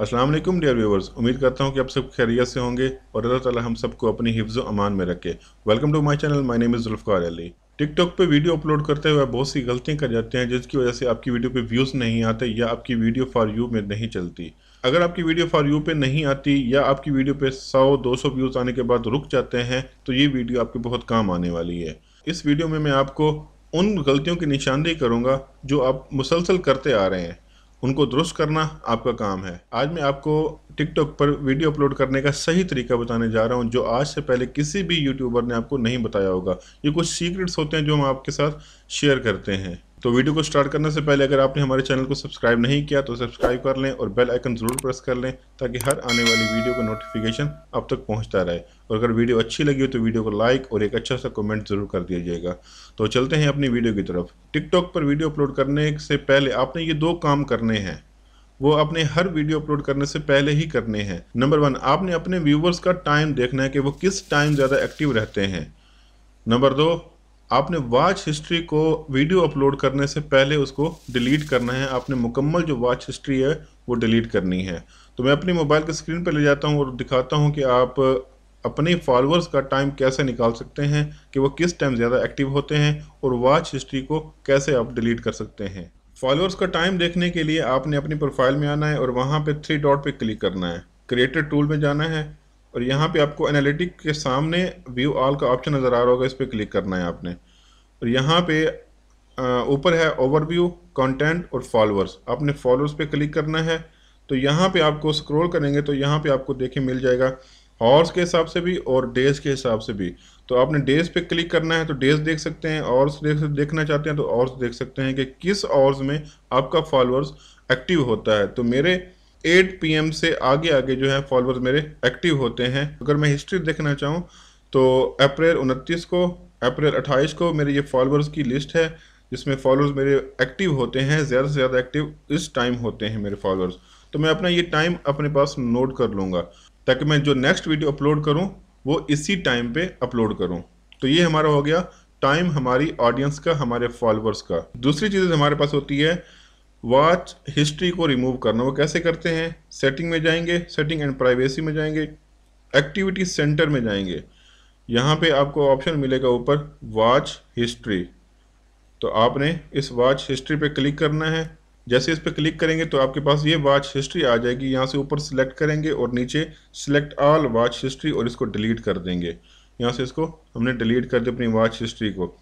अस्सलाम वालेकुम dear viewers उम्मीद करता हूँ कि आप सब खैरियत से होंगे और अल्लाह ताला हम सबको अपनी हिफ्ज़ अमान में रखे welcome to my channel my name is Zulfar Ali TikTok पे वीडियो अपलोड करते हुए बहुत सी गलतियां कर जाते हैं जिसकी वजह से आपकी वीडियो पे व्यूज़ नहीं आते या आपकी वीडियो फॉर यू में नहीं चलती अगर आपकी वीडियो फॉर यू पे नहीं आती या आपकी वीडियो पे 100-200 व्यूज़ आने के बाद रुक जाते हैं तो ये वीडियो आपके बहुत काम आने वाली है इस वीडियो में मैं आपको उन गलतियों की निशानदेही करूँगा जो आप मुसलसल करते आ रहे हैं उनको दुरुस्त करना आपका काम है आज मैं आपको टिकटॉक पर वीडियो अपलोड करने का सही तरीका बताने जा रहा हूँ जो आज से पहले किसी भी यूट्यूबर ने आपको नहीं बताया होगा ये कुछ सीक्रेट्स होते हैं जो हम आपके साथ शेयर करते हैं तो वीडियो को स्टार्ट करने से पहले अगर आपने हमारे चैनल को सब्सक्राइब नहीं किया तो सब्सक्राइब कर लें और बेल आइकन ज़रूर प्रेस कर लें ताकि हर आने वाली वीडियो का नोटिफिकेशन अब तक पहुंचता रहे और अगर वीडियो अच्छी लगी हो तो वीडियो को लाइक और एक अच्छा सा कमेंट ज़रूर कर दिया जाएगा तो चलते हैं अपनी वीडियो की तरफ टिकटॉक पर वीडियो अपलोड करने से पहले आपने ये दो काम करने हैं वो अपने हर वीडियो अपलोड करने से पहले ही करने हैं नंबर वन आपने अपने व्यूवर्स का टाइम देखना है कि वो किस टाइम ज़्यादा एक्टिव रहते हैं नंबर दो आपने वाच हिस्ट्री को वीडियो अपलोड करने से पहले उसको डिलीट करना है आपने मुकम्मल जो वाच हिस्ट्री है वो डिलीट करनी है तो मैं अपनी मोबाइल के स्क्रीन पर ले जाता हूँ और दिखाता हूँ कि आप अपने फॉलोअर्स का टाइम कैसे निकाल सकते हैं कि वो किस टाइम ज़्यादा एक्टिव होते हैं और वाच हिस्ट्री को कैसे आप डिलीट कर सकते हैं फॉलोअर्स का टाइम देखने के लिए आपने अपनी प्रोफाइल में आना है और वहाँ पर थ्री डॉट पर क्लिक करना है क्रिएटर टूल में जाना है और यहाँ पे आपको एनालिटिक के सामने व्यू ऑल का ऑप्शन नज़र आ रहा होगा इस पर क्लिक करना है आपने और यहाँ पे ऊपर है ओवरव्यू कंटेंट और फॉलोअर्स आपने फॉलोअर्स पे क्लिक करना है तो यहाँ पे आपको स्क्रॉल करेंगे तो यहाँ पे आपको देखिए मिल जाएगा हॉर्स के हिसाब से भी और डेज के हिसाब से भी तो आपने डेज पे क्लिक करना है तो डेज देख सकते हैं और देख देखना चाहते हैं तो ऑर्स देख सकते हैं कि किस ऑर्स में आपका फॉलोअर्स एक्टिव होता है तो मेरे 8 पीएम से आगे आगे जो है फॉलोअर्स मेरे एक्टिव होते हैं अगर मैं हिस्ट्री देखना चाहूँ तो अप्रैल उनतीस को अप्रैल अट्ठाईस को मेरे ये फॉलोअर्स की लिस्ट है जिसमें फॉलोअर्स मेरे एक्टिव होते हैं ज़्यादा से ज़्यादा एक्टिव इस टाइम होते हैं मेरे फॉलोअर्स तो मैं अपना ये टाइम अपने पास नोट कर लूँगा ताकि मैं जो नेक्स्ट वीडियो अपलोड करूँ वो इसी टाइम पे अपलोड करूँ तो ये हमारा हो गया टाइम हमारी ऑडियंस का हमारे फॉलोअर्स का दूसरी चीज़ हमारे पास होती है वाच हिस्ट्री को रिमूव करना वो कैसे करते हैं सेटिंग में जाएंगे सेटिंग एंड प्राइवेसी में जाएंगे एक्टिविटी सेंटर में जाएंगे यहाँ पे आपको ऑप्शन मिलेगा ऊपर वाच हिस्ट्री तो आपने इस वाच हिस्ट्री पे क्लिक करना है जैसे इस पर क्लिक करेंगे तो आपके पास ये वाच हिस्ट्री आ जाएगी यहाँ से ऊपर सेलेक्ट करेंगे और नीचे सिलेक्ट ऑल वाच हिस्ट्री और इसको डिलीट कर देंगे यहाँ से इसको हमने डिलीट कर दिया अपनी वाच हिस्ट्री को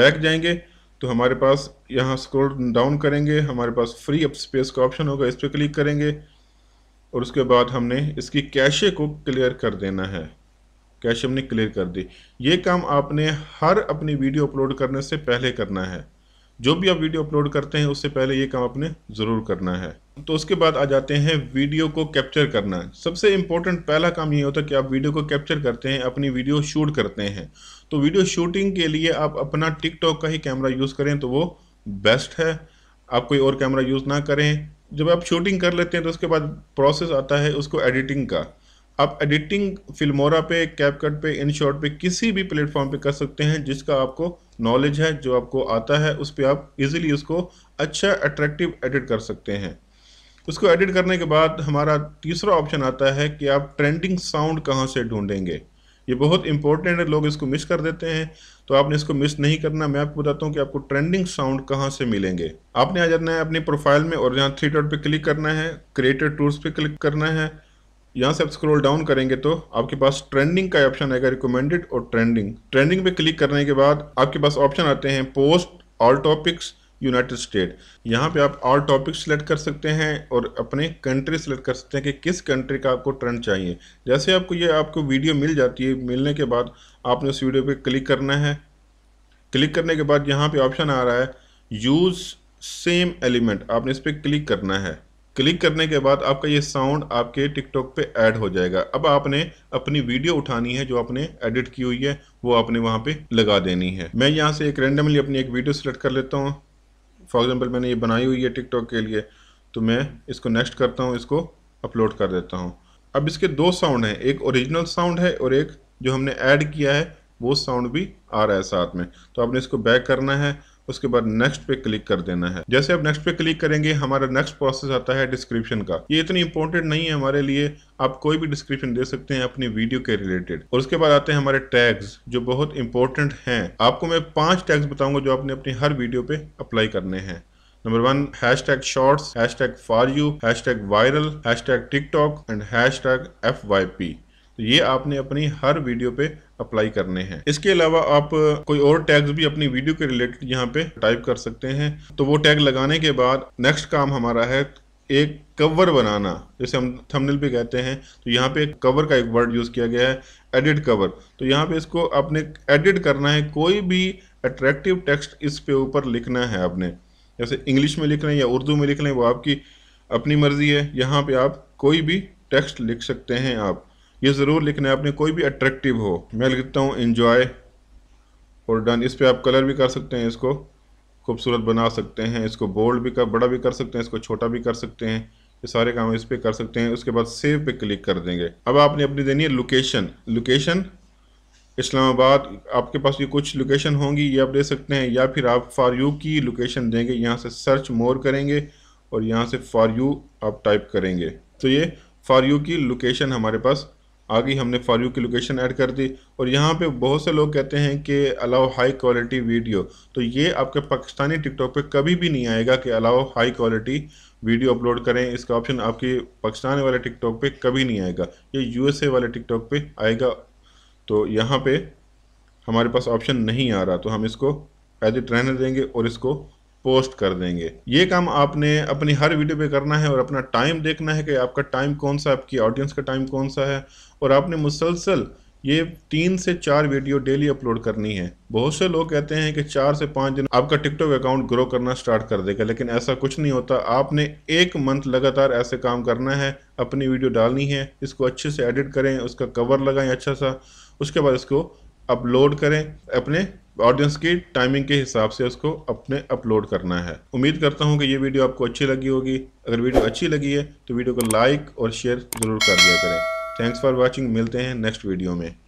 बैक जाएंगे तो हमारे पास यहाँ स्क्रोल डाउन करेंगे हमारे पास फ्री अप स्पेस का ऑप्शन होगा इस पर क्लिक करेंगे और उसके बाद हमने इसकी कैशे को क्लियर कर देना है कैशे हमने क्लियर कर दी ये काम आपने हर अपनी वीडियो अपलोड करने से पहले करना है जो भी आप वीडियो अपलोड करते हैं उससे पहले ये काम आपने ज़रूर करना है तो उसके बाद आ जाते हैं वीडियो को कैप्चर करना सबसे इम्पोर्टेंट पहला काम ये होता है कि आप वीडियो को कैप्चर करते हैं अपनी वीडियो शूट करते हैं तो वीडियो शूटिंग के लिए आप अपना टिकटॉक का ही कैमरा यूज़ करें तो वो बेस्ट है आप कोई और कैमरा यूज़ ना करें जब आप शूटिंग कर लेते हैं तो उसके बाद प्रोसेस आता है उसको एडिटिंग का आप एडिटिंग फिल्मोरा पे कैपकट पे इन शॉर्ट पर किसी भी प्लेटफॉर्म पे कर सकते हैं जिसका आपको नॉलेज है जो आपको आता है उस पर आप इजीली उसको अच्छा अट्रैक्टिव एडिट कर सकते हैं उसको एडिट करने के बाद हमारा तीसरा ऑप्शन आता है कि आप ट्रेंडिंग साउंड कहाँ से ढूंढेंगे ये बहुत इंपॉर्टेंट है लोग इसको मिस कर देते हैं तो आपने इसको मिस नहीं करना मैं आपको बताता हूँ कि आपको ट्रेंडिंग साउंड कहाँ से मिलेंगे आपने आ जाना है अपनी प्रोफाइल में और यहाँ थ्री डॉट पे क्लिक करना है क्रिएटेड टूल्स पे क्लिक करना है यहाँ से आप स्क्रॉल डाउन करेंगे तो आपके पास ट्रेंडिंग का ऑप्शन आएगा रिकमेंडेड और ट्रेंडिंग ट्रेंडिंग पे क्लिक करने के बाद आपके पास ऑप्शन आते हैं post all topics United State यहाँ पे आप ऑल टॉपिक सेलेक्ट कर सकते हैं और अपने कंट्री सेलेक्ट कर सकते हैं कि किस कंट्री का आपको ट्रेंड चाहिए जैसे आपको ये आपको वीडियो मिल जाती है मिलने के बाद आपने उस वीडियो पे क्लिक करना है क्लिक करने के बाद यहाँ पे ऑप्शन आ रहा है यूज़ सेम एलिमेंट आपने इस पर क्लिक करना है क्लिक करने के बाद आपका ये साउंड आपके टिकटॉक पे ऐड हो जाएगा अब आपने अपनी वीडियो उठानी है जो आपने एडिट की हुई है वो आपने वहाँ पे लगा देनी है मैं यहाँ से एक रेंडमली अपनी एक वीडियो सेलेक्ट कर लेता हूँ फॉर एग्ज़ाम्पल मैंने ये बनाई हुई है टिकटॉक के लिए तो मैं इसको नेक्स्ट करता हूँ इसको अपलोड कर देता हूँ अब इसके दो साउंड हैं एक ओरिजिनल साउंड है और एक जो हमने ऐड किया है वो साउंड भी आ रहा है साथ में तो आपने इसको बैक करना है उसके बाद नेक्स्ट पे क्लिक कर देना है जैसे आप नेक्स्ट पे क्लिक करेंगे हमारा नेक्स्ट प्रोसेस आता है डिस्क्रिप्शन का ये इतनी इंपॉर्टेंट नहीं है हमारे लिए आप कोई भी डिस्क्रिप्शन दे सकते हैं अपनी वीडियो के रिलेटेड और उसके बाद आते हैं हमारे टैग्स जो बहुत इंपॉर्टेंट हैं आपको मैं पांच टैग्स बताऊंगा जो आपने अपनी हर वीडियो पे अप्लाई करने हैं number one hash tag shorts hash tag for you hash tag viral hash tag TikTok and hash tag F Y P तो ये आपने अपनी हर वीडियो पे अप्लाई करने हैं इसके अलावा आप कोई और टैग्स भी अपनी वीडियो के रिलेटेड यहाँ पे टाइप कर सकते हैं तो वो टैग लगाने के बाद नेक्स्ट काम हमारा है एक कवर बनाना जैसे हम थंबनेल पे कहते हैं तो यहाँ पे कवर का एक वर्ड यूज़ किया गया है एडिट कवर तो यहाँ पे इसको आपने एडिट करना है कोई भी अट्रैक्टिव टेक्स्ट इस पे ऊपर लिखना है आपने जैसे इंग्लिश में लिख लें या उर्दू में लिख लें वो आपकी अपनी मर्ज़ी है यहाँ पे आप कोई भी टेक्स्ट लिख सकते हैं आप ये ज़रूर लिखना है आपने कोई भी अट्रैक्टिव हो मैं लिखता हूँ इन्जॉय और डन इस पर आप कलर भी कर सकते हैं इसको खूबसूरत बना सकते हैं इसको बोल्ड भी कर बड़ा भी कर सकते हैं इसको छोटा भी कर सकते हैं ये सारे काम इस पर कर सकते हैं उसके बाद सेव पे क्लिक कर देंगे अब आपने अपनी देनी है लोकेशन लोकेशन इस्लामाबाद आपके पास ये कुछ लोकेशन होंगी ये आप दे सकते हैं या फिर आप फार यू की लोकेशन देंगे यहाँ से सर्च मोर करेंगे और यहाँ से फार यू आप टाइप करेंगे तो ये फार यू की लोकेशन हमारे पास आगे हमने फॉर यू की लोकेशन ऐड कर दी और यहाँ पे बहुत से लोग कहते हैं कि अलाउ हाई क्वालिटी वीडियो तो ये आपके पाकिस्तानी टिकटॉक पे कभी भी नहीं आएगा कि allow high quality video upload करें इसका ऑप्शन आपके पाकिस्तान वाले टिकटॉक पे कभी नहीं आएगा ये यूएसए वाले टिकटॉक पे आएगा तो यहाँ पे हमारे पास ऑप्शन नहीं आ रहा तो हम इसको एज ए रहने देंगे और इसको पोस्ट कर देंगे ये काम आपने अपनी हर वीडियो पे करना है और अपना टाइम देखना है कि आपका टाइम कौन सा आपकी ऑडियंस का टाइम कौन सा है और आपने मुसलसल ये तीन से चार वीडियो डेली अपलोड करनी है बहुत से लोग कहते हैं कि चार से पाँच दिन आपका टिकटॉक अकाउंट ग्रो करना स्टार्ट कर देगा लेकिन ऐसा कुछ नहीं होता आपने एक मंथ लगातार ऐसे काम करना है अपनी वीडियो डालनी है इसको अच्छे से एडिट करें उसका कवर लगाएं अच्छा सा उसके बाद इसको अपलोड करें अपने ऑडियंस की टाइमिंग के हिसाब से उसको अपने अपलोड करना है उम्मीद करता हूँ कि ये वीडियो आपको अच्छी लगी होगी अगर वीडियो अच्छी लगी है तो वीडियो को लाइक और शेयर ज़रूर कर दिया करें थैंक्स फॉर वॉचिंग मिलते हैं नेक्स्ट वीडियो में